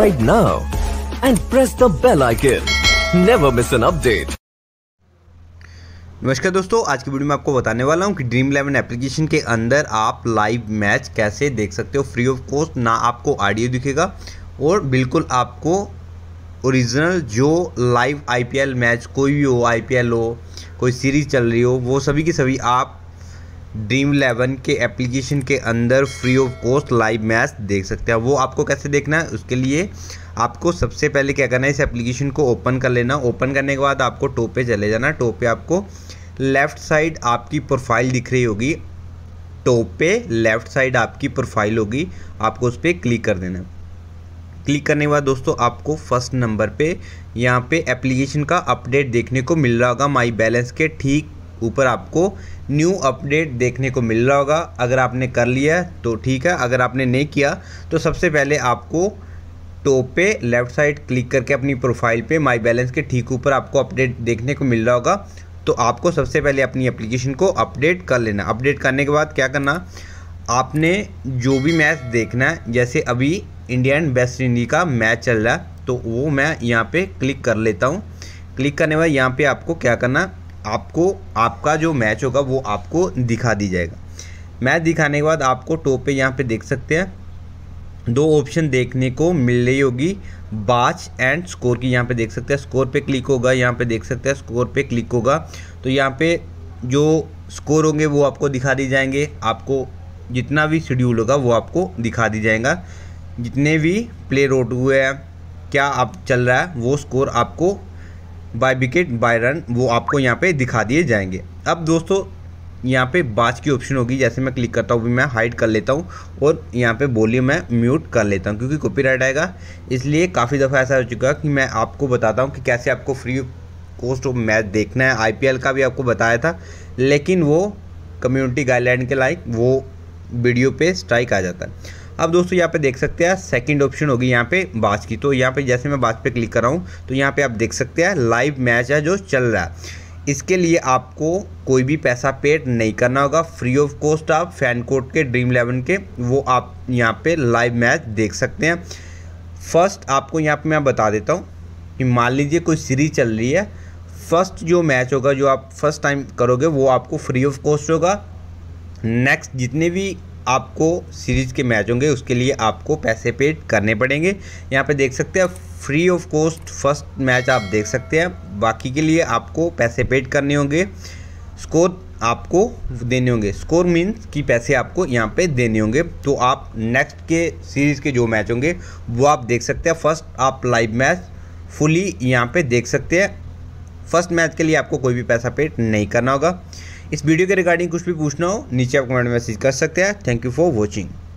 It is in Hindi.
right now and press the bell icon. Never miss an update. नमस्कार दोस्तों आज की वीडियो में आपको बताने वाला हूं कि ड्रीम इलेवन एप्लीकेशन के अंदर आप लाइव मैच कैसे देख सकते हो फ्री ऑफ कॉस्ट ना आपको ऑडियो दिखेगा और बिल्कुल आपको ओरिजिनल जो लाइव आईपीएल मैच कोई भी हो आईपीएल हो कोई सीरीज चल रही हो वो सभी की सभी आप ड्रीम इलेवन के एप्लीकेशन के अंदर free of cost live match देख सकते हैं वो आपको कैसे देखना है उसके लिए आपको सबसे पहले क्या करना है इस एप्लीकेशन को ओपन कर लेना ओपन करने के बाद आपको टॉप पे चले जाना टॉप पे आपको लेफ़्ट साइड आपकी प्रोफाइल दिख रही होगी टॉप पे लेफ़्ट साइड आपकी प्रोफाइल होगी आपको उस पर क्लिक कर देना क्लिक करने के बाद दोस्तों आपको फर्स्ट नंबर पे यहाँ पे एप्लीकेशन का अपडेट देखने को मिल रहा होगा माई बैलेंस के ठीक ऊपर आपको न्यू अपडेट देखने को मिल रहा होगा अगर आपने कर लिया तो ठीक है अगर आपने नहीं किया तो सबसे पहले आपको टॉप पे लेफ़्ट साइड क्लिक करके अपनी प्रोफाइल पे माय बैलेंस के ठीक ऊपर आपको अपडेट देखने को मिल रहा होगा तो आपको सबसे पहले अपनी एप्लीकेशन को अपडेट कर लेना अपडेट करने के बाद क्या करना आपने जो भी मैच देखना है जैसे अभी इंडिया एंड वेस्ट इंडीज का मैच चल रहा है तो वो मैं यहाँ पे क्लिक कर लेता हूँ क्लिक करने के बाद यहाँ पे आपको क्या करना आपको आपका जो मैच होगा वो आपको दिखा दी जाएगा मैच दिखाने के बाद आपको टॉप पे यहाँ पे देख सकते हैं दो ऑप्शन देखने को मिल रही होगी बाच एंड स्कोर की यहाँ पे देख सकते हैं स्कोर पे क्लिक होगा यहाँ पे देख सकते हैं स्कोर पे क्लिक होगा तो यहाँ पे जो स्कोर होंगे वो आपको दिखा दिए जाएंगे आपको जितना भी शेड्यूल होगा वो आपको दिखा दिया जाएगा जितने भी प्लेयर आउट हुए हैं क्या आप चल रहा है वो स्कोर आपको बाय विकेट बाय रन वो आपको यहाँ पे दिखा दिए जाएंगे अब दोस्तों यहाँ पे बाज की ऑप्शन होगी जैसे मैं क्लिक करता हूँ भी मैं हाइड कर लेता हूँ और यहाँ पे बोली मैं म्यूट कर लेता हूँ क्योंकि कॉपीराइट आएगा इसलिए काफ़ी दफ़ा ऐसा हो चुका कि मैं आपको बताता हूँ कि कैसे आपको फ्री कोस्ट ऑफ मैच देखना है आई का भी आपको बताया था लेकिन वो कम्युनिटी गाइडलाइन के लाइक वो वीडियो पे स्ट्राइक आ जाता है अब दोस्तों यहाँ पे देख सकते हैं सेकंड ऑप्शन होगी यहाँ पे बाज की तो यहाँ पे जैसे मैं बाज पे क्लिक कर रहा हूँ तो यहाँ पे आप देख सकते हैं लाइव मैच है जो चल रहा है इसके लिए आपको कोई भी पैसा पेड नहीं करना होगा फ्री ऑफ कॉस्ट आप फैन कोर्ट के ड्रीम इलेवन के वो आप यहाँ पर लाइव मैच देख सकते हैं फर्स्ट आपको यहाँ पर मैं बता देता हूँ कि मान लीजिए कोई सीरीज चल रही है फर्स्ट जो मैच होगा जो आप फर्स्ट टाइम करोगे वो आपको फ्री ऑफ कॉस्ट होगा नेक्स्ट जितने भी आपको सीरीज़ के मैच होंगे उसके लिए आपको पैसे पेड करने पड़ेंगे यहाँ पे देख सकते हैं free of cost first match आप देख सकते हैं बाकी के लिए आपको पैसे पेड करने होंगे स्कोर आपको देने होंगे स्कोर मीन्स कि पैसे आपको यहाँ पे देने होंगे तो आप नेक्स्ट के सीरीज़ के जो मैच होंगे वो आप देख सकते हैं फर्स्ट आप लाइव मैच फुली यहाँ पर देख सकते हैं फर्स्ट मैच के लिए आपको कोई भी पैसा पेड नहीं करना होगा इस वीडियो के रिगार्डिंग कुछ भी पूछना हो नीचे आप कमेंट मैसेज कर सकते हैं थैंक यू फॉर वॉचिंग